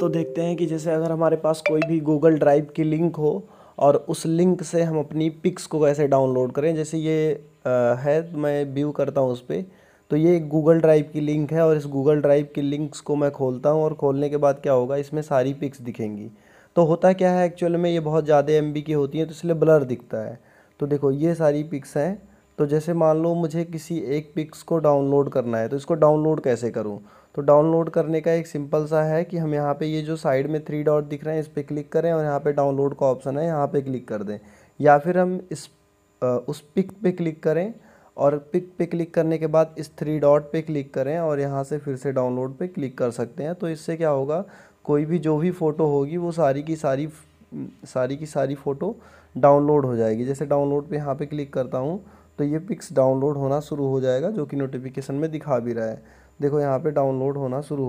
तो देखते हैं कि जैसे अगर हमारे पास कोई भी गूगल ड्राइव की लिंक हो और उस लिंक से हम अपनी पिक्स को कैसे डाउनलोड करें जैसे ये आ, है मैं व्यू करता हूँ उस पर तो ये गूगल ड्राइव की लिंक है और इस गूगल ड्राइव की लिंक्स को मैं खोलता हूँ और खोलने के बाद क्या होगा इसमें सारी पिक्स दिखेंगी तो होता क्या है एक्चुअल में ये बहुत ज़्यादा एम की होती हैं तो इसलिए ब्लर दिखता है तो देखो ये सारी पिक्स हैं तो जैसे मान लो मुझे किसी एक पिक्स को डाउनलोड करना है तो इसको डाउनलोड कैसे करूँ तो डाउनलोड करने का एक सिंपल सा है कि हम यहाँ पे ये जो साइड में थ्री डॉट दिख रहे हैं इस पर क्लिक करें और यहाँ पे डाउनलोड का ऑप्शन है यहाँ पे क्लिक कर दें या फिर हम इस आ, उस पिक पे क्लिक करें और पिक पे क्लिक करने के बाद इस थ्री डॉट पे क्लिक करें और यहाँ से फिर से डाउनलोड पे क्लिक कर सकते हैं तो इससे क्या होगा कोई भी जो भी फ़ोटो होगी वो सारी की सारी सारी की सारी फ़ोटो डाउनलोड हो जाएगी जैसे डाउनलोड पर यहाँ पर क्लिक करता हूँ तो ये पिक्स डाउनलोड होना शुरू हो जाएगा जो कि नोटिफिकेशन में दिखा भी रहा है देखो यहाँ पे डाउनलोड होना शुरू हो